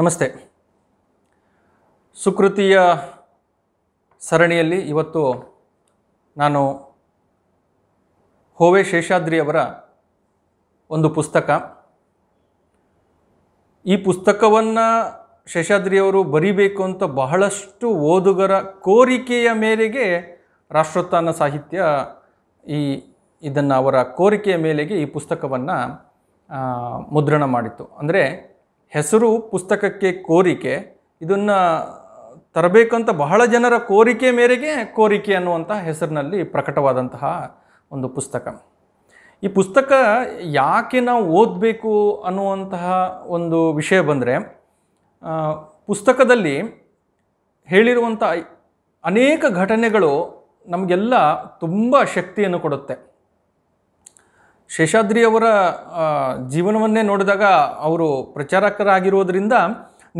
ನಮಸ್ತೆ ಸುಕೃತಿಯ ಸರಣಿಯಲ್ಲಿ ಇವತ್ತು ನಾನು ಹೋವೆ ಶೇಷಾದ್ರಿಯವರ ಒಂದು ಪುಸ್ತಕ ಈ ಪುಸ್ತಕವನ್ನು ಶೇಷಾದ್ರಿಯವರು ಬರೀಬೇಕು ಅಂತ ಬಹಳಷ್ಟು ಓದುಗರ ಕೋರಿಕೆಯ ಮೇರೆಗೆ ರಾಷ್ಟ್ರೋತ್ಥಾನ ಸಾಹಿತ್ಯ ಈ ಇದನ್ನು ಅವರ ಕೋರಿಕೆಯ ಮೇಲೆಗೆ ಈ ಪುಸ್ತಕವನ್ನು ಮುದ್ರಣ ಮಾಡಿತ್ತು ಅಂದರೆ ಹೆಸರು ಪುಸ್ತಕಕ್ಕೆ ಕೋರಿಕೆ ಇದನ್ನು ತರಬೇಕಂತ ಬಹಳ ಜನರ ಕೋರಿಕೆ ಮೇರೆಗೆ ಕೋರಿಕೆ ಅನ್ನುವಂಥ ಹೆಸರಿನಲ್ಲಿ ಪ್ರಕಟವಾದಂತಹ ಒಂದು ಪುಸ್ತಕ ಈ ಪುಸ್ತಕ ಯಾಕೆ ನಾವು ಓದಬೇಕು ಅನ್ನುವಂತಹ ಒಂದು ವಿಷಯ ಬಂದರೆ ಪುಸ್ತಕದಲ್ಲಿ ಹೇಳಿರುವಂಥ ಅನೇಕ ಘಟನೆಗಳು ನಮಗೆಲ್ಲ ತುಂಬ ಶಕ್ತಿಯನ್ನು ಕೊಡುತ್ತೆ ಶೇಷಾದ್ರಿಯವರ ಜೀವನವನ್ನೇ ನೋಡಿದಾಗ ಅವರು ಪ್ರಚಾರಕರಾಗಿರೋದರಿಂದ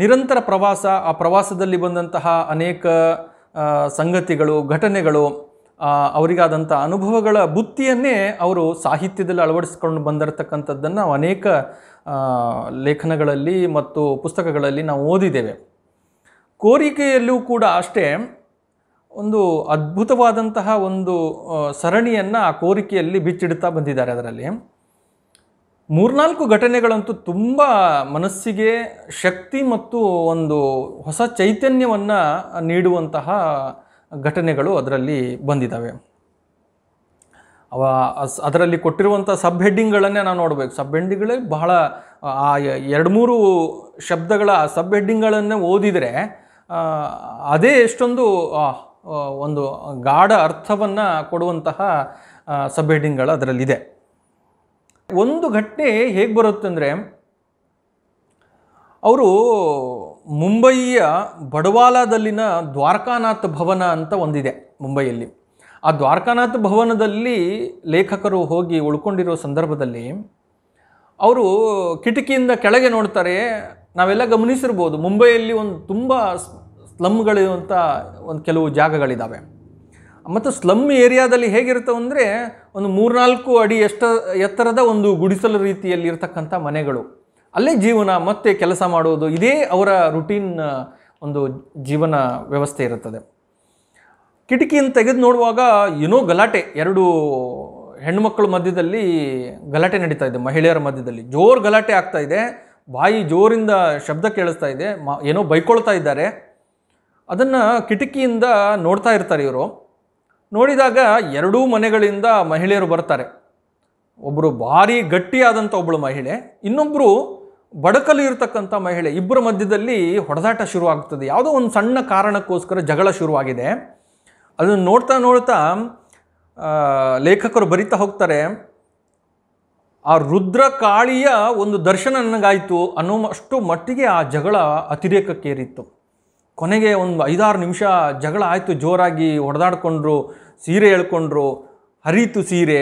ನಿರಂತರ ಪ್ರವಾಸ ಆ ಪ್ರವಾಸದಲ್ಲಿ ಬಂದಂತಹ ಅನೇಕ ಸಂಗತಿಗಳು ಘಟನೆಗಳು ಅವರಿಗಾದಂಥ ಅನುಭವಗಳ ಬುತ್ತಿಯನ್ನೇ ಅವರು ಸಾಹಿತ್ಯದಲ್ಲಿ ಅಳವಡಿಸ್ಕೊಂಡು ಬಂದಿರತಕ್ಕಂಥದ್ದನ್ನು ನಾವು ಅನೇಕ ಲೇಖನಗಳಲ್ಲಿ ಮತ್ತು ಪುಸ್ತಕಗಳಲ್ಲಿ ನಾವು ಓದಿದ್ದೇವೆ ಕೋರಿಕೆಯಲ್ಲೂ ಕೂಡ ಅಷ್ಟೇ ಒಂದು ಅದ್ಭುತವಾದಂತಹ ಒಂದು ಸರಣಿಯನ್ನು ಆ ಕೋರಿಕೆಯಲ್ಲಿ ಬಿಚ್ಚಿಡುತ್ತಾ ಬಂದಿದ್ದಾರೆ ಅದರಲ್ಲಿ ಮೂರ್ನಾಲ್ಕು ಘಟನೆಗಳಂತೂ ತುಂಬ ಮನಸ್ಸಿಗೆ ಶಕ್ತಿ ಮತ್ತು ಒಂದು ಹೊಸ ಚೈತನ್ಯವನ್ನು ನೀಡುವಂತಹ ಘಟನೆಗಳು ಅದರಲ್ಲಿ ಬಂದಿದ್ದಾವೆ ಅವ ಅದರಲ್ಲಿ ಕೊಟ್ಟಿರುವಂಥ ಸಬ್ ಹೆಡ್ಡಿಂಗ್ಗಳನ್ನೇ ನಾವು ನೋಡಬೇಕು ಸಬ್ ಹೆಡ್ಡಿಂಗ್ಗಳೇ ಬಹಳ ಆ ಎರಡು ಮೂರು ಶಬ್ದಗಳ ಸಬ್ ಹೆಡ್ಡಿಂಗ್ಗಳನ್ನೇ ಓದಿದರೆ ಅದೇ ಎಷ್ಟೊಂದು ಒಂದು ಗಾಢ ಅರ್ಥವನ್ನು ಕೊಡುವಂತಹ ಸಬ್ ಹೆಡ್ಡಿಂಗ್ಗಳು ಅದರಲ್ಲಿದೆ ಒಂದು ಘಟನೆ ಹೇಗೆ ಬರುತ್ತಂದರೆ ಅವರು ಮುಂಬಯಿಯ ಬಡವಾಲಾದಲ್ಲಿನ ದ್ವಾರಕಾನಾಥ್ ಭವನ ಅಂತ ಒಂದಿದೆ ಮುಂಬೈಯಲ್ಲಿ ಆ ದ್ವಾರಕಾನಾಥ್ ಭವನದಲ್ಲಿ ಲೇಖಕರು ಹೋಗಿ ಉಳ್ಕೊಂಡಿರೋ ಸಂದರ್ಭದಲ್ಲಿ ಅವರು ಕಿಟಕಿಯಿಂದ ಕೆಳಗೆ ನೋಡ್ತಾರೆ ನಾವೆಲ್ಲ ಗಮನಿಸಿರ್ಬೋದು ಮುಂಬೈಯಲ್ಲಿ ಒಂದು ತುಂಬ ಸ್ಲಮ್ಗಳಿರುವಂಥ ಒಂದು ಕೆಲವು ಜಾಗಗಳಿದ್ದಾವೆ ಮತ್ತು ಸ್ಲಮ್ ಏರಿಯಾದಲ್ಲಿ ಹೇಗಿರ್ತವೆ ಅಂದರೆ ಒಂದು ಮೂರ್ನಾಲ್ಕು ಅಡಿ ಎಷ್ಟ ಎತ್ತರದ ಒಂದು ಗುಡಿಸಲು ರೀತಿಯಲ್ಲಿ ಇರತಕ್ಕಂಥ ಮನೆಗಳು ಅಲ್ಲೇ ಜೀವನ ಮತ್ತೆ ಕೆಲಸ ಮಾಡುವುದು ಇದೇ ಅವರ ರುಟೀನ್ ಒಂದು ಜೀವನ ವ್ಯವಸ್ಥೆ ಇರುತ್ತದೆ ಕಿಟಕಿಯನ್ನು ತೆಗೆದು ನೋಡುವಾಗ ಏನೋ ಗಲಾಟೆ ಎರಡು ಹೆಣ್ಣುಮಕ್ಕಳ ಮಧ್ಯದಲ್ಲಿ ಗಲಾಟೆ ನಡೀತಾ ಇದೆ ಮಹಿಳೆಯರ ಮಧ್ಯದಲ್ಲಿ ಜೋರು ಗಲಾಟೆ ಆಗ್ತಾ ಇದೆ ಬಾಯಿ ಜೋರಿಂದ ಶಬ್ದ ಕೇಳಿಸ್ತಾ ಇದೆ ಏನೋ ಬೈಕೊಳ್ತಾ ಇದ್ದಾರೆ ಅದನ್ನು ಕಿಟಕಿಯಿಂದ ನೋಡ್ತಾ ಇರ್ತಾರೆ ಇವರು ನೋಡಿದಾಗ ಎರಡೂ ಮನೆಗಳಿಂದ ಮಹಿಳೆಯರು ಬರ್ತಾರೆ ಒಬ್ಬರು ಭಾರಿ ಗಟ್ಟಿಯಾದಂಥ ಒಬ್ಬಳು ಮಹಿಳೆ ಇನ್ನೊಬ್ಬರು ಬಡಕಲು ಇರತಕ್ಕಂಥ ಮಹಿಳೆ ಇಬ್ಬರ ಮಧ್ಯದಲ್ಲಿ ಹೊಡೆದಾಟ ಶುರುವಾಗ್ತದೆ ಯಾವುದೋ ಒಂದು ಸಣ್ಣ ಕಾರಣಕ್ಕೋಸ್ಕರ ಜಗಳ ಶುರುವಾಗಿದೆ ಅದನ್ನು ನೋಡ್ತಾ ನೋಡ್ತಾ ಲೇಖಕರು ಬರಿತಾ ಹೋಗ್ತಾರೆ ಆ ರುದ್ರ ಕಾಳಿಯ ಒಂದು ದರ್ಶನ ನನಗಾಯಿತು ಅನ್ನೋ ಅಷ್ಟು ಮಟ್ಟಿಗೆ ಆ ಜಗಳ ಅತಿರೇಕಕ್ಕೇರಿತ್ತು ಕೊನೆಗೆ ಒಂದು ಐದಾರು ನಿಮಿಷ ಜಗಳ ಆಯಿತು ಜೋರಾಗಿ ಹೊಡೆದಾಡ್ಕೊಂಡ್ರು ಸೀರೆ ಎಳ್ಕೊಂಡ್ರು ಹರಿತು ಸೀರೆ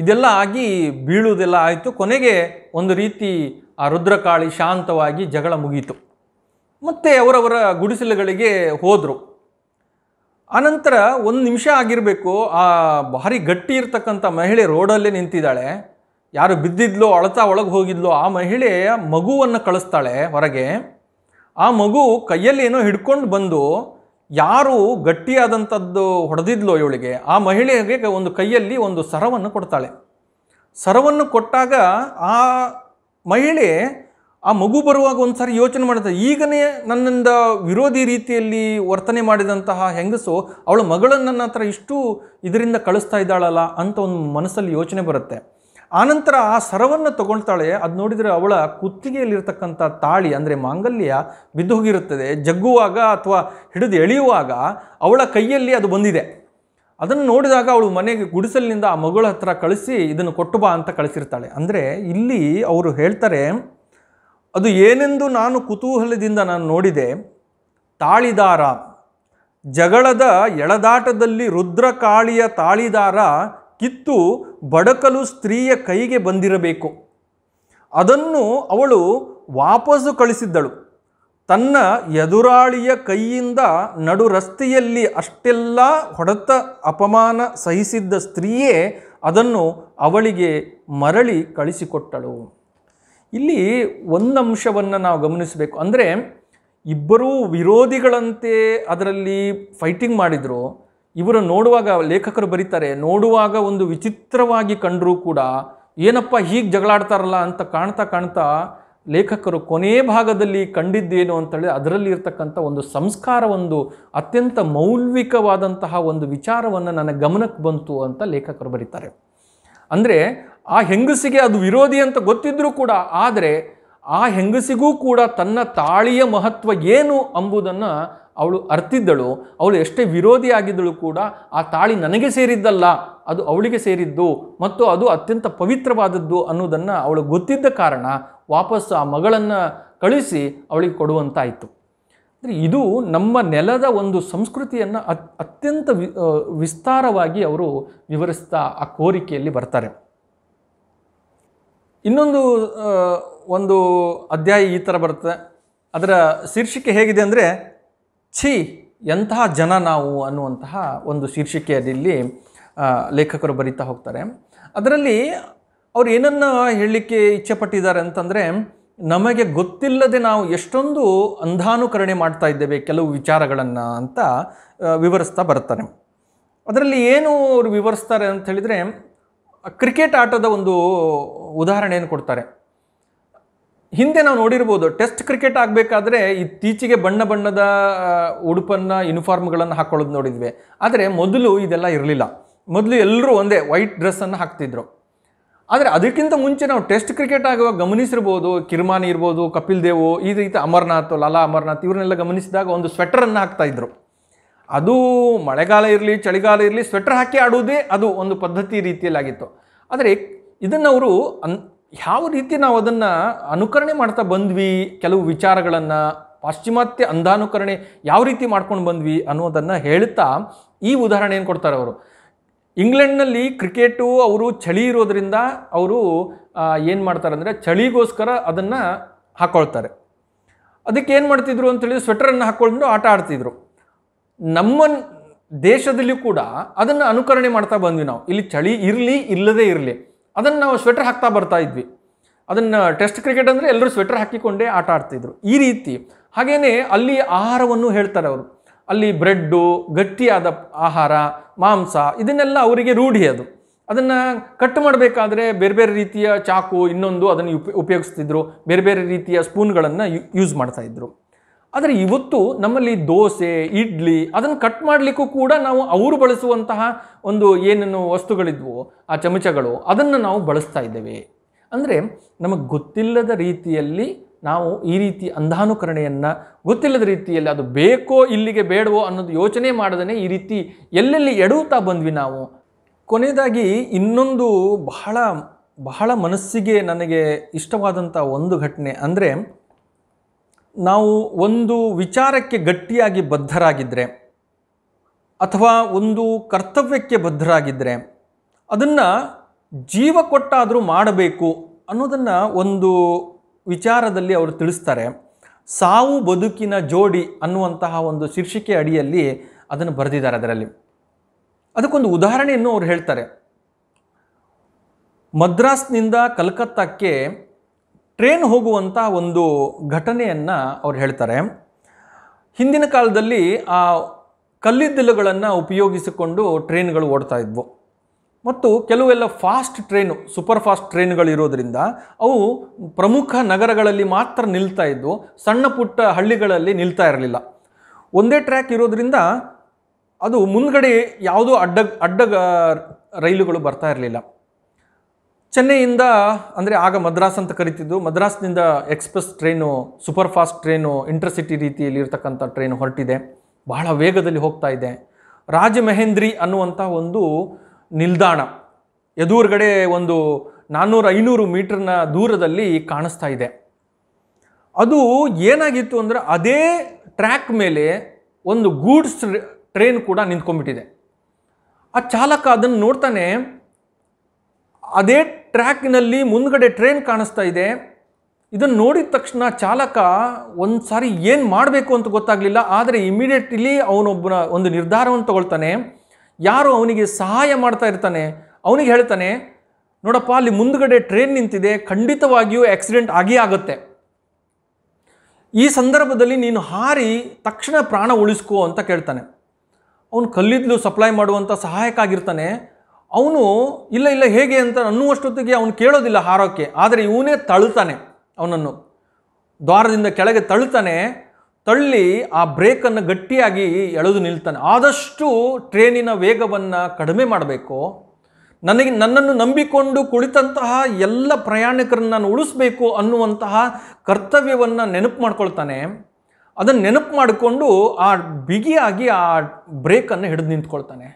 ಇದೆಲ್ಲ ಆಗಿ ಬೀಳುವುದೆಲ್ಲ ಆಯಿತು ಕೊನೆಗೆ ಒಂದು ರೀತಿ ಆ ರುದ್ರಕಾಳಿ ಶಾಂತವಾಗಿ ಜಗಳ ಮುಗೀತು ಮತ್ತು ಅವರವರ ಗುಡಿಸಲುಗಳಿಗೆ ಹೋದರು ಆನಂತರ ಒಂದು ನಿಮಿಷ ಆಗಿರಬೇಕು ಆ ಭಾರಿ ಗಟ್ಟಿ ಇರ್ತಕ್ಕಂಥ ಮಹಿಳೆ ರೋಡಲ್ಲೇ ನಿಂತಿದ್ದಾಳೆ ಯಾರು ಬಿದ್ದಿದ್ಲೋ ಅಳತಾ ಒಳಗೆ ಹೋಗಿದ್ಲೋ ಆ ಮಹಿಳೆ ಮಗುವನ್ನು ಕಳಿಸ್ತಾಳೆ ಹೊರಗೆ ಆ ಮಗು ಕೈಯಲ್ಲಿ ಏನೋ ಹಿಡ್ಕೊಂಡು ಬಂದು ಯಾರು ಗಟ್ಟಿಯಾದಂಥದ್ದು ಹೊಡೆದಿದ್ಲೋ ಇವಳಿಗೆ ಆ ಮಹಿಳೆಗೆ ಒಂದು ಕೈಯಲ್ಲಿ ಒಂದು ಸರವನ್ನು ಕೊಡ್ತಾಳೆ ಸರವನ್ನು ಕೊಟ್ಟಾಗ ಆ ಮಹಿಳೆ ಆ ಮಗು ಬರುವಾಗ ಒಂದು ಸಾರಿ ಯೋಚನೆ ಮಾಡಿದ ಈಗನೇ ನನ್ನಿಂದ ವಿರೋಧಿ ರೀತಿಯಲ್ಲಿ ವರ್ತನೆ ಮಾಡಿದಂತಹ ಹೆಂಗಸು ಅವಳ ಮಗಳನ್ನು ನನ್ನ ಹತ್ರ ಇಷ್ಟು ಇದರಿಂದ ಕಳಿಸ್ತಾ ಇದ್ದಾಳಲ್ಲ ಅಂತ ಒಂದು ಮನಸ್ಸಲ್ಲಿ ಯೋಚನೆ ಬರುತ್ತೆ ಆನಂತರ ಆ ಸರವನ್ನು ತಗೊಳ್ತಾಳೆ ಅದು ನೋಡಿದರೆ ಅವಳ ಕುತ್ತಿಗೆಯಲ್ಲಿರ್ತಕ್ಕಂಥ ತಾಳಿ ಅಂದರೆ ಮಾಂಗಲ್ಯ ಬಿದ್ದು ಹೋಗಿರುತ್ತದೆ ಜಗ್ಗುವಾಗ ಅಥವಾ ಹಿಡಿದು ಎಳೆಯುವಾಗ ಅವಳ ಕೈಯಲ್ಲಿ ಅದು ಬಂದಿದೆ ಅದನ್ನು ನೋಡಿದಾಗ ಅವಳು ಮನೆಗೆ ಗುಡಿಸಲಿನಿಂದ ಆ ಮಗಳ ಹತ್ರ ಕಳಿಸಿ ಇದನ್ನು ಕೊಟ್ಟು ಬಾ ಅಂತ ಕಳಿಸಿರ್ತಾಳೆ ಅಂದರೆ ಇಲ್ಲಿ ಅವರು ಹೇಳ್ತಾರೆ ಅದು ಏನೆಂದು ನಾನು ಕುತೂಹಲದಿಂದ ನಾನು ನೋಡಿದೆ ತಾಳಿದಾರ ಜಗಳದ ಎಳದಾಟದಲ್ಲಿ ರುದ್ರಕಾಳಿಯ ತಾಳಿದಾರ ಕಿತ್ತು ಬಡಕಲು ಸ್ತ್ರೀಯ ಕೈಗೆ ಬಂದಿರಬೇಕು ಅದನ್ನು ಅವಳು ವಾಪಸ್ಸು ಕಳಿಸಿದ್ದಳು ತನ್ನ ಎದುರಾಳಿಯ ಕೈಯಿಂದ ನಡು ರಸ್ತೆಯಲ್ಲಿ ಅಷ್ಟೆಲ್ಲ ಹೊಡೆತ ಅಪಮಾನ ಸಹಿಸಿದ್ದ ಸ್ತ್ರೀಯೇ ಅದನ್ನು ಅವಳಿಗೆ ಮರಳಿ ಕಳಿಸಿಕೊಟ್ಟಳು ಇಲ್ಲಿ ಅಂಶವನ್ನು ನಾವು ಗಮನಿಸಬೇಕು ಅಂದರೆ ಇಬ್ಬರೂ ವಿರೋಧಿಗಳಂತೆ ಅದರಲ್ಲಿ ಫೈಟಿಂಗ್ ಮಾಡಿದರು ಇವರು ನೋಡುವಾಗ ಲೇಖಕರು ಬರೀತಾರೆ ನೋಡುವಾಗ ಒಂದು ವಿಚಿತ್ರವಾಗಿ ಕಂಡರೂ ಕೂಡ ಏನಪ್ಪ ಹೀಗೆ ಜಗಳಾಡ್ತಾರಲ್ಲ ಅಂತ ಕಾಣ್ತಾ ಕಾಣ್ತಾ ಲೇಖಕರು ಕೊನೆಯ ಭಾಗದಲ್ಲಿ ಕಂಡಿದ್ದೇನು ಅಂತೇಳಿ ಅದರಲ್ಲಿ ಇರ್ತಕ್ಕಂಥ ಒಂದು ಸಂಸ್ಕಾರ ಒಂದು ಅತ್ಯಂತ ಮೌಲ್ವಿಕವಾದಂತಹ ಒಂದು ವಿಚಾರವನ್ನು ನನ್ನ ಗಮನಕ್ಕೆ ಬಂತು ಅಂತ ಲೇಖಕರು ಬರೀತಾರೆ ಅಂದರೆ ಆ ಹೆಂಗಸಿಗೆ ಅದು ವಿರೋಧಿ ಅಂತ ಗೊತ್ತಿದ್ದರೂ ಕೂಡ ಆದರೆ ಆ ಹೆಂಗಸಿಗೂ ಕೂಡ ತನ್ನ ತಾಳಿಯ ಮಹತ್ವ ಏನು ಅಂಬುದನ್ನು ಅವಳು ಅರ್ತಿದ್ದಳು ಅವಳು ಎಷ್ಟೇ ವಿರೋಧಿಯಾಗಿದ್ದಳು ಕೂಡ ಆ ತಾಳಿ ನನಗೆ ಸೇರಿದ್ದಲ್ಲ ಅದು ಅವಳಿಗೆ ಸೇರಿದ್ದು ಮತ್ತು ಅದು ಅತ್ಯಂತ ಪವಿತ್ರವಾದದ್ದು ಅನ್ನೋದನ್ನು ಅವಳು ಗೊತ್ತಿದ್ದ ಕಾರಣ ವಾಪಸ್ ಆ ಮಗಳನ್ನು ಕಳಿಸಿ ಅವಳಿಗೆ ಕೊಡುವಂತಾಯಿತು ಅಂದರೆ ಇದು ನಮ್ಮ ನೆಲದ ಒಂದು ಸಂಸ್ಕೃತಿಯನ್ನು ಅತ್ಯಂತ ವಿಸ್ತಾರವಾಗಿ ಅವರು ವಿವರಿಸ್ತಾ ಆ ಕೋರಿಕೆಯಲ್ಲಿ ಬರ್ತಾರೆ ಇನ್ನೊಂದು ಒಂದು ಅಧ್ಯಾಯ ಈ ಥರ ಬರುತ್ತೆ ಅದರ ಶೀರ್ಷಿಕೆ ಹೇಗಿದೆ ಅಂದರೆ ಛಿ ಎಂತಹ ಜನ ನಾವು ಅನ್ನುವಂತಹ ಒಂದು ಶೀರ್ಷಿಕೆಯಲ್ಲಿ ಲೇಖಕರು ಬರೀತಾ ಹೋಗ್ತಾರೆ ಅದರಲ್ಲಿ ಅವ್ರು ಏನನ್ನು ಹೇಳಲಿಕ್ಕೆ ಇಚ್ಛೆಪಟ್ಟಿದ್ದಾರೆ ಪಟ್ಟಿದ್ದಾರೆ ಅಂತಂದರೆ ನಮಗೆ ಗೊತ್ತಿಲ್ಲದೆ ನಾವು ಎಷ್ಟೊಂದು ಅಂಧಾನುಕರಣೆ ಮಾಡ್ತಾ ಇದ್ದೇವೆ ಕೆಲವು ವಿಚಾರಗಳನ್ನು ಅಂತ ವಿವರಿಸ್ತಾ ಬರ್ತಾರೆ ಅದರಲ್ಲಿ ಏನು ಅವರು ವಿವರಿಸ್ತಾರೆ ಅಂತ ಹೇಳಿದರೆ ಕ್ರಿಕೆಟ್ ಆಟದ ಒಂದು ಉದಾಹರಣೆಯನ್ನು ಕೊಡ್ತಾರೆ ಹಿಂದೆ ನಾವು ನೋಡಿರ್ಬೋದು ಟೆಸ್ಟ್ ಕ್ರಿಕೆಟ್ ಆಗಬೇಕಾದ್ರೆ ಇತ್ತೀಚೆಗೆ ಬಣ್ಣ ಬಣ್ಣದ ಉಡುಪನ್ನು ಯೂನಿಫಾರ್ಮ್ಗಳನ್ನು ಹಾಕ್ಕೊಳ್ಳೋದು ನೋಡಿದ್ವಿ ಆದರೆ ಮೊದಲು ಇದೆಲ್ಲ ಇರಲಿಲ್ಲ ಮೊದಲು ಎಲ್ಲರೂ ಒಂದೇ ವೈಟ್ ಡ್ರೆಸ್ಸನ್ನು ಹಾಕ್ತಿದ್ರು ಆದರೆ ಅದಕ್ಕಿಂತ ಮುಂಚೆ ನಾವು ಟೆಸ್ಟ್ ಕ್ರಿಕೆಟ್ ಆಗುವಾಗ ಗಮನಿಸಿರ್ಬೋದು ಕಿರ್ಮಾನಿ ಇರ್ಬೋದು ಕಪಿಲ್ ದೇವು ಈ ರೀತಿ ಅಮರ್ನಾಥ್ ಲಾಲಾ ಅಮರ್ನಾಥ್ ಇವರನ್ನೆಲ್ಲ ಗಮನಿಸಿದಾಗ ಒಂದು ಸ್ವೆಟರನ್ನು ಹಾಕ್ತಾಯಿದ್ರು ಅದು ಮಳೆಗಾಲ ಇರಲಿ ಚಳಿಗಾಲ ಇರಲಿ ಸ್ವೆಟರ್ ಹಾಕಿ ಆಡುವುದೇ ಅದು ಒಂದು ಪದ್ಧತಿ ರೀತಿಯಲ್ಲಾಗಿತ್ತು ಆದರೆ ಇದನ್ನು ಅವರು ಅನ್ ಯಾವ ರೀತಿ ನಾವು ಅದನ್ನು ಅನುಕರಣೆ ಮಾಡ್ತಾ ಬಂದ್ವಿ ಕೆಲವು ವಿಚಾರಗಳನ್ನು ಪಾಶ್ಚಿಮಾತ್ಯ ಅಂಧಾನುಕರಣೆ ಯಾವ ರೀತಿ ಮಾಡ್ಕೊಂಡು ಬಂದ್ವಿ ಅನ್ನೋದನ್ನು ಹೇಳ್ತಾ ಈ ಉದಾಹರಣೆ ಏನು ಕೊಡ್ತಾರೆ ಅವರು ಇಂಗ್ಲೆಂಡ್ನಲ್ಲಿ ಕ್ರಿಕೆಟು ಅವರು ಚಳಿ ಇರೋದರಿಂದ ಅವರು ಏನು ಮಾಡ್ತಾರೆ ಅಂದರೆ ಚಳಿಗೋಸ್ಕರ ಅದನ್ನು ಹಾಕ್ಕೊಳ್ತಾರೆ ಅದಕ್ಕೆ ಏನು ಮಾಡ್ತಿದ್ರು ಅಂತೇಳಿ ಸ್ವೆಟರನ್ನು ಹಾಕ್ಕೊಂಡು ಆಟ ಆಡ್ತಿದ್ರು ನಮ್ಮ ದೇಶದಲ್ಲಿ ಕೂಡ ಅದನ್ನು ಅನುಕರಣೆ ಮಾಡ್ತಾ ಬಂದ್ವಿ ನಾವು ಇಲ್ಲಿ ಚಳಿ ಇರಲಿ ಇಲ್ಲದೇ ಇರಲಿ ಅದನ್ನು ನಾವು ಸ್ವೆಟರ್ ಹಾಕ್ತಾ ಬರ್ತಾ ಇದ್ವಿ ಅದನ್ನು ಟೆಸ್ಟ್ ಕ್ರಿಕೆಟ್ ಅಂದರೆ ಎಲ್ಲರೂ ಸ್ವೆಟರ್ ಹಾಕಿಕೊಂಡೇ ಆಟ ಆಡ್ತಿದ್ರು ಈ ರೀತಿ ಹಾಗೆಯೇ ಅಲ್ಲಿ ಆಹಾರವನ್ನು ಹೇಳ್ತಾರೆ ಅವರು ಅಲ್ಲಿ ಬ್ರೆಡ್ಡು ಗಟ್ಟಿಯಾದ ಆಹಾರ ಮಾಂಸ ಇದನ್ನೆಲ್ಲ ಅವರಿಗೆ ರೂಢಿ ಅದು ಅದನ್ನು ಕಟ್ ಮಾಡಬೇಕಾದ್ರೆ ಬೇರೆ ಬೇರೆ ರೀತಿಯ ಚಾಕು ಇನ್ನೊಂದು ಅದನ್ನು ಉಪ ಉಪಯೋಗಿಸ್ತಿದ್ರು ಬೇರೆ ಬೇರೆ ರೀತಿಯ ಸ್ಪೂನ್ಗಳನ್ನು ಯೂಸ್ ಮಾಡ್ತಾಯಿದ್ರು ಆದರೆ ಇವತ್ತು ನಮ್ಮಲ್ಲಿ ದೋಸೆ ಇಡ್ಲಿ ಅದನ್ನು ಕಟ್ ಮಾಡಲಿಕ್ಕೂ ಕೂಡ ನಾವು ಅವರು ಬಳಸುವಂತಹ ಒಂದು ಏನೇನು ವಸ್ತುಗಳಿದ್ವು ಆ ಚಮಚಗಳು ಅದನ್ನು ನಾವು ಬಳಸ್ತಾ ಇದ್ದೇವೆ ಅಂದರೆ ನಮಗೆ ಗೊತ್ತಿಲ್ಲದ ರೀತಿಯಲ್ಲಿ ನಾವು ಈ ರೀತಿ ಅಂಧಾನುಕರಣೆಯನ್ನು ಗೊತ್ತಿಲ್ಲದ ರೀತಿಯಲ್ಲಿ ಅದು ಬೇಕೋ ಇಲ್ಲಿಗೆ ಬೇಡವೋ ಅನ್ನೋದು ಯೋಚನೆ ಮಾಡದೇ ಈ ರೀತಿ ಎಲ್ಲೆಲ್ಲಿ ಎಡುತ್ತಾ ಬಂದ್ವಿ ನಾವು ಕೊನೆಯದಾಗಿ ಇನ್ನೊಂದು ಬಹಳ ಬಹಳ ಮನಸ್ಸಿಗೆ ನನಗೆ ಇಷ್ಟವಾದಂಥ ಒಂದು ಘಟನೆ ಅಂದರೆ ನಾವು ಒಂದು ವಿಚಾರಕ್ಕೆ ಗಟ್ಟಿಯಾಗಿ ಬದ್ಧರಾಗಿದ್ದರೆ ಅಥವಾ ಒಂದು ಕರ್ತವ್ಯಕ್ಕೆ ಬದ್ಧರಾಗಿದ್ದರೆ ಅದನ್ನು ಜೀವ ಕೊಟ್ಟಾದರೂ ಮಾಡಬೇಕು ಅನ್ನೋದನ್ನು ಒಂದು ವಿಚಾರದಲ್ಲಿ ಅವರು ತಿಳಿಸ್ತಾರೆ ಸಾವು ಬದುಕಿನ ಜೋಡಿ ಅನ್ನುವಂತಹ ಒಂದು ಶೀರ್ಷಿಕೆ ಅಡಿಯಲ್ಲಿ ಅದನ್ನು ಬರೆದಿದ್ದಾರೆ ಅದರಲ್ಲಿ ಅದಕ್ಕೊಂದು ಉದಾಹರಣೆಯನ್ನು ಅವರು ಹೇಳ್ತಾರೆ ಮದ್ರಾಸ್ನಿಂದ ಕಲ್ಕತ್ತಾಕ್ಕೆ ಟ್ರೈನ್ ಹೋಗುವಂಥ ಒಂದು ಘಟನೆಯನ್ನು ಅವ್ರು ಹೇಳ್ತಾರೆ ಹಿಂದಿನ ಕಾಲದಲ್ಲಿ ಆ ಕಲ್ಲಿದ್ದಲುಗಳನ್ನು ಉಪಯೋಗಿಸಿಕೊಂಡು ಟ್ರೈನ್ಗಳು ಓಡ್ತಾ ಇದ್ವು ಮತ್ತು ಕೆಲವೆಲ್ಲ ಫಾಸ್ಟ್ ಟ್ರೈನು ಸೂಪರ್ ಫಾಸ್ಟ್ ಟ್ರೈನ್ಗಳಿರೋದ್ರಿಂದ ಅವು ಪ್ರಮುಖ ನಗರಗಳಲ್ಲಿ ಮಾತ್ರ ನಿಲ್ತಾ ಇದ್ವು ಸಣ್ಣ ಪುಟ್ಟ ಹಳ್ಳಿಗಳಲ್ಲಿ ನಿಲ್ತಾ ಇರಲಿಲ್ಲ ಒಂದೇ ಟ್ರ್ಯಾಕ್ ಇರೋದ್ರಿಂದ ಅದು ಮುಂದ್ಗಡೆ ಯಾವುದೋ ಅಡ್ಡ ಅಡ್ಡ ರೈಲುಗಳು ಬರ್ತಾ ಇರಲಿಲ್ಲ ಚೆನ್ನೈಯಿಂದ ಅಂದರೆ ಆಗ ಮದ್ರಾಸ್ ಅಂತ ಕರಿತಿದ್ದು ಮದ್ರಾಸ್ನಿಂದ express train super fast train intercity ರೀತಿಯಲ್ಲಿ ಇರತಕ್ಕಂಥ ಟ್ರೈನು ಹೊರಟಿದೆ ಬಹಳ ವೇಗದಲ್ಲಿ ಹೋಗ್ತಾ ಇದೆ ರಾಜಮಹೇಂದ್ರಿ ಅನ್ನುವಂಥ ಒಂದು ನಿಲ್ದಾಣ ಎದುರುಗಡೆ ಒಂದು ನಾನ್ನೂರು ಐನೂರು ಮೀಟರ್ನ ದೂರದಲ್ಲಿ ಕಾಣಿಸ್ತಾ ಇದೆ ಅದು ಏನಾಗಿತ್ತು ಅಂದರೆ ಅದೇ ಟ್ರ್ಯಾಕ್ ಮೇಲೆ ಒಂದು ಗೂಡ್ಸ್ ಟ್ರೈನ್ ಕೂಡ ನಿಂತ್ಕೊಂಡ್ಬಿಟ್ಟಿದೆ ಆ ಚಾಲಕ ಅದನ್ನು ನೋಡ್ತಾನೆ ಅದೇ ಟ್ರ್ಯಾಕ್ನಲ್ಲಿ ಮುಂದ್ಗಡೆ ಟ್ರೈನ್ ಕಾಣಿಸ್ತಾ ಇದೆ ಇದನ್ನು ನೋಡಿದ ತಕ್ಷಣ ಚಾಲಕ ಒಂದು ಸಾರಿ ಏನು ಮಾಡಬೇಕು ಅಂತ ಗೊತ್ತಾಗಲಿಲ್ಲ ಆದರೆ ಇಮಿಡಿಯೇಟ್ಲಿ ಅವನೊಬ್ಬನ ಒಂದು ನಿರ್ಧಾರವನ್ನು ತಗೊಳ್ತಾನೆ ಯಾರು ಅವನಿಗೆ ಸಹಾಯ ಮಾಡ್ತಾ ಇರ್ತಾನೆ ಅವನಿಗೆ ಹೇಳ್ತಾನೆ ನೋಡಪ್ಪ ಅಲ್ಲಿ ಮುಂದ್ಗಡೆ ಟ್ರೈನ್ ನಿಂತಿದೆ ಖಂಡಿತವಾಗಿಯೂ ಆಕ್ಸಿಡೆಂಟ್ ಆಗಿಯೇ ಆಗುತ್ತೆ ಈ ಸಂದರ್ಭದಲ್ಲಿ ನೀನು ಹಾರಿ ತಕ್ಷಣ ಪ್ರಾಣ ಉಳಿಸ್ಕೋ ಅಂತ ಕೇಳ್ತಾನೆ ಅವನು ಕಲ್ಲಿದ್ದಲು ಸಪ್ಲೈ ಮಾಡುವಂಥ ಸಹಾಯಕ್ಕಾಗಿರ್ತಾನೆ ಅವನು ಇಲ್ಲ ಇಲ್ಲ ಹೇಗೆ ಅಂತ ಅನ್ನುವಷ್ಟೊತ್ತಿಗೆ ಅವನು ಕೇಳೋದಿಲ್ಲ ಹಾರೋಕ್ಕೆ ಆದರೆ ಇವನೇ ತಳ್ತಾನೆ ಅವನನ್ನು ದ್ವಾರದಿಂದ ಕೆಳಗೆ ತಳ್ತಾನೆ ತಳ್ಳಿ ಆ ಬ್ರೇಕನ್ನು ಗಟ್ಟಿಯಾಗಿ ಎಳೆದು ನಿಲ್ತಾನೆ ಆದಷ್ಟು ಟ್ರೇನಿನ ವೇಗವನ್ನು ಕಡಿಮೆ ಮಾಡಬೇಕು ನನಗೆ ನನ್ನನ್ನು ನಂಬಿಕೊಂಡು ಕುಳಿತಂತಹ ಎಲ್ಲ ಪ್ರಯಾಣಿಕರನ್ನು ನಾನು ಉಳಿಸ್ಬೇಕು ಅನ್ನುವಂತಹ ಕರ್ತವ್ಯವನ್ನು ನೆನಪು ಮಾಡ್ಕೊಳ್ತಾನೆ ಅದನ್ನು ನೆನಪು ಮಾಡಿಕೊಂಡು ಆ ಬಿಗಿಯಾಗಿ ಆ ಬ್ರೇಕನ್ನು ಹಿಡಿದು ನಿಂತ್ಕೊಳ್ತಾನೆ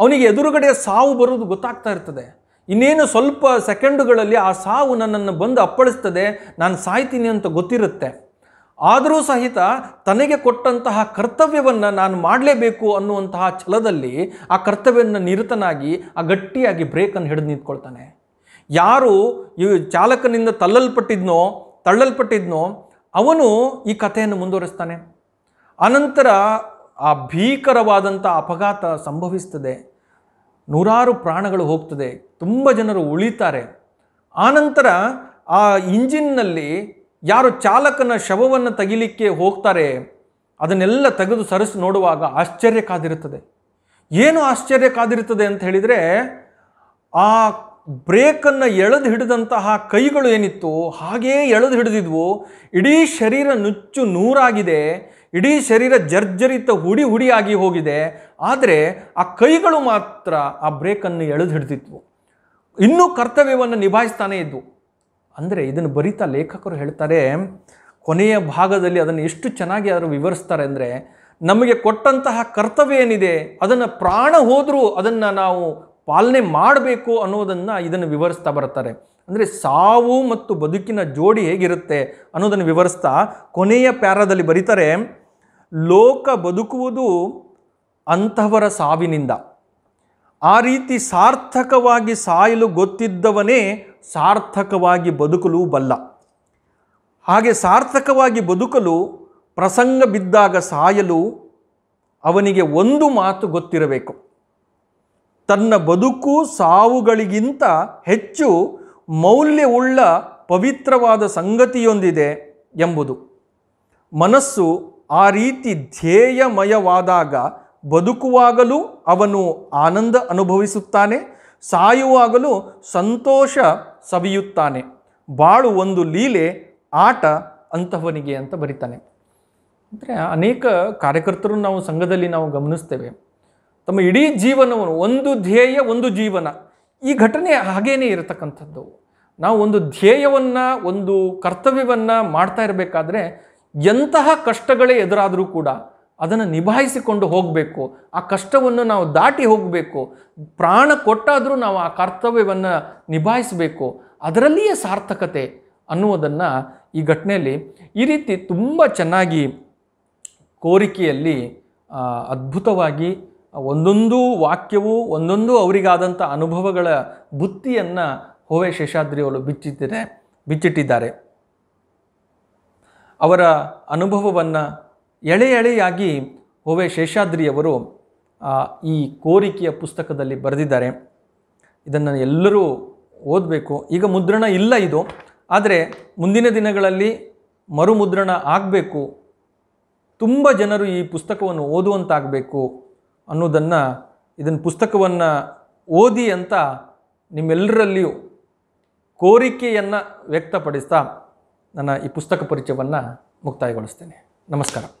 ಅವನಿಗೆ ಎದುರುಗಡೆ ಸಾವು ಬರುವುದು ಗೊತ್ತಾಗ್ತಾ ಇರ್ತದೆ ಇನ್ನೇನು ಸ್ವಲ್ಪ ಸೆಕೆಂಡುಗಳಲ್ಲಿ ಆ ಸಾವು ನನ್ನನ್ನು ಬಂದು ಅಪ್ಪಳಿಸ್ತದೆ ನಾನು ಸಾಯ್ತೀನಿ ಅಂತ ಗೊತ್ತಿರುತ್ತೆ ಆದರೂ ಸಹಿತ ತನಗೆ ಕೊಟ್ಟಂತಹ ಕರ್ತವ್ಯವನ್ನು ನಾನು ಮಾಡಲೇಬೇಕು ಅನ್ನುವಂತಹ ಛಲದಲ್ಲಿ ಆ ಕರ್ತವ್ಯವನ್ನು ನಿರತನಾಗಿ ಆ ಗಟ್ಟಿಯಾಗಿ ಬ್ರೇಕನ್ನು ಹಿಡಿದು ನಿಂತ್ಕೊಳ್ತಾನೆ ಯಾರು ಈ ಚಾಲಕನಿಂದ ತಳ್ಳಲ್ಪಟ್ಟಿದ್ನೋ ತಳ್ಳಲ್ಪಟ್ಟಿದ್ನೋ ಅವನು ಈ ಕಥೆಯನ್ನು ಮುಂದುವರಿಸ್ತಾನೆ ಅನಂತರ ಆ ಭೀಕರವಾದಂಥ ಅಪಘಾತ ಸಂಭವಿಸ್ತದೆ ನೂರಾರು ಪ್ರಾಣಗಳು ಹೋಗ್ತದೆ ತುಂಬ ಜನರು ಉಳಿತಾರೆ ಆನಂತರ ಆ ಇಂಜಿನ್ನಲ್ಲಿ ಯಾರು ಚಾಲಕನ ಶವವನ್ನು ತೆಗಿಲಿಕ್ಕೆ ಹೋಗ್ತಾರೆ ಅದನ್ನೆಲ್ಲ ತೆಗೆದು ಸರಿಸಿ ನೋಡುವಾಗ ಆಶ್ಚರ್ಯ ಕಾದಿರುತ್ತದೆ ಏನು ಆಶ್ಚರ್ಯ ಕಾದಿರುತ್ತದೆ ಅಂತ ಹೇಳಿದರೆ ಆ ಬ್ರೇಕನ್ನು ಎಳೆದು ಹಿಡಿದಂತಹ ಕೈಗಳು ಏನಿತ್ತು ಹಾಗೇ ಎಳೆದು ಹಿಡಿದಿದ್ವು ಇಡೀ ಶರೀರ ನುಚ್ಚು ನೂರಾಗಿದೆ ಇಡೀ ಶರೀರ ಜರ್ಜರಿತ ಹುಡಿ ಹುಡಿಯಾಗಿ ಹೋಗಿದೆ ಆದರೆ ಆ ಕೈಗಳು ಮಾತ್ರ ಆ ಬ್ರೇಕನ್ನು ಎಳೆದು ಹಿಡ್ತಿತ್ತು ಇನ್ನೂ ಕರ್ತವ್ಯವನ್ನು ನಿಭಾಯಿಸ್ತಾನೇ ಇದ್ವು ಅಂದರೆ ಇದನ್ನು ಬರಿತಾ ಲೇಖಕರು ಹೇಳ್ತಾರೆ ಕೊನೆಯ ಭಾಗದಲ್ಲಿ ಅದನ್ನು ಎಷ್ಟು ಚೆನ್ನಾಗಿ ಅದನ್ನು ವಿವರಿಸ್ತಾರೆ ಅಂದರೆ ನಮಗೆ ಕೊಟ್ಟಂತಹ ಕರ್ತವ್ಯ ಏನಿದೆ ಅದನ್ನು ಪ್ರಾಣ ಹೋದರೂ ಅದನ್ನು ನಾವು ಪಾಲನೆ ಮಾಡಬೇಕು ಅನ್ನೋದನ್ನು ಇದನ್ನು ವಿವರಿಸ್ತಾ ಬರ್ತಾರೆ ಅಂದರೆ ಸಾವು ಮತ್ತು ಬದುಕಿನ ಜೋಡಿ ಹೇಗಿರುತ್ತೆ ಅನ್ನೋದನ್ನು ವಿವರಿಸ್ತಾ ಕೊನೆಯ ಪ್ಯಾರಾದಲ್ಲಿ ಬರೀತಾರೆ ಲೋಕ ಬದುಕುವುದು ಅಂತವರ ಸಾವಿನಿಂದ ಆ ರೀತಿ ಸಾರ್ಥಕವಾಗಿ ಸಾಯಲು ಗೊತ್ತಿದ್ದವನೇ ಸಾರ್ಥಕವಾಗಿ ಬದುಕಲು ಬಲ್ಲ ಹಾಗೆ ಸಾರ್ಥಕವಾಗಿ ಬದುಕಲು ಪ್ರಸಂಗ ಬಿದ್ದಾಗ ಸಾಯಲು ಅವನಿಗೆ ಒಂದು ಮಾತು ಗೊತ್ತಿರಬೇಕು ತನ್ನ ಬದುಕು ಸಾವುಗಳಿಗಿಂತ ಹೆಚ್ಚು ಮೌಲ್ಯವುಳ್ಳ ಪವಿತ್ರವಾದ ಸಂಗತಿಯೊಂದಿದೆ ಎಂಬುದು ಮನಸ್ಸು ಆ ರೀತಿ ಧ್ಯೇಯಮಯವಾದಾಗ ಬದುಕುವಾಗಲೂ ಅವನು ಆನಂದ ಅನುಭವಿಸುತ್ತಾನೆ ಸಾಯುವಾಗಲೂ ಸಂತೋಷ ಸವಿಯುತ್ತಾನೆ ಬಾಳು ಒಂದು ಲೀಲೆ ಆಟ ಅಂತಹವನಿಗೆ ಅಂತ ಬರಿತಾನೆ ಅಂದರೆ ಅನೇಕ ಕಾರ್ಯಕರ್ತರು ನಾವು ಸಂಘದಲ್ಲಿ ನಾವು ಗಮನಿಸ್ತೇವೆ ತಮ್ಮ ಇಡೀ ಜೀವನವನ್ನು ಒಂದು ಧ್ಯೇಯ ಒಂದು ಜೀವನ ಈ ಘಟನೆ ಹಾಗೇನೇ ಇರತಕ್ಕಂಥದ್ದು ನಾವು ಒಂದು ಧ್ಯೇಯವನ್ನು ಒಂದು ಕರ್ತವ್ಯವನ್ನು ಮಾಡ್ತಾ ಇರಬೇಕಾದ್ರೆ ಎಂತಹ ಕಷ್ಟಗಳೇ ಎದುರಾದರೂ ಕೂಡ ಅದನ್ನು ನಿಭಾಯಿಸಿಕೊಂಡು ಹೋಗಬೇಕು ಆ ಕಷ್ಟವನ್ನು ನಾವು ದಾಟಿ ಹೋಗಬೇಕು ಪ್ರಾಣ ಕೊಟ್ಟಾದರೂ ನಾವು ಆ ಕರ್ತವ್ಯವನ್ನು ನಿಭಾಯಿಸಬೇಕು ಅದರಲ್ಲಿಯೇ ಸಾರ್ಥಕತೆ ಅನ್ನುವುದನ್ನು ಈ ಘಟನೆಯಲ್ಲಿ ಈ ರೀತಿ ತುಂಬ ಚೆನ್ನಾಗಿ ಕೋರಿಕೆಯಲ್ಲಿ ಅದ್ಭುತವಾಗಿ ಒಂದೊಂದು ವಾಕ್ಯವು ಒಂದೊಂದು ಅವರಿಗಾದಂಥ ಅನುಭವಗಳ ಬುತ್ತಿಯನ್ನು ಹೋವೆ ಶೇಷಾದ್ರಿಯವರು ಬಿಚ್ಚಿಟ್ಟಿದೆ ಬಿಚ್ಚಿಟ್ಟಿದ್ದಾರೆ ಅವರ ಅನುಭವವನ್ನು ಎಳೆ ಎಳೆಯಾಗಿ ಹೋವೆ ಶೇಷಾದ್ರಿಯವರು ಈ ಕೋರಿಕೆಯ ಪುಸ್ತಕದಲ್ಲಿ ಬರೆದಿದ್ದಾರೆ ಇದನ್ನು ಎಲ್ಲರೂ ಓದಬೇಕು ಈಗ ಮುದ್ರಣ ಇಲ್ಲ ಇದು ಆದರೆ ಮುಂದಿನ ದಿನಗಳಲ್ಲಿ ಮರುಮುದ್ರಣ ಆಗಬೇಕು ತುಂಬ ಜನರು ಈ ಪುಸ್ತಕವನ್ನು ಓದುವಂತಾಗಬೇಕು ಅನ್ನೋದನ್ನು ಇದನ್ನು ಪುಸ್ತಕವನ್ನು ಓದಿ ಅಂತ ನಿಮ್ಮೆಲ್ಲರಲ್ಲಿಯೂ ಕೋರಿಕೆಯನ್ನು ವ್ಯಕ್ತಪಡಿಸ್ತಾ ನನ್ನ ಈ ಪುಸ್ತಕ ಪರಿಚಯವನ್ನು ಮುಕ್ತಾಯಗೊಳಿಸ್ತೇನೆ ನಮಸ್ಕಾರ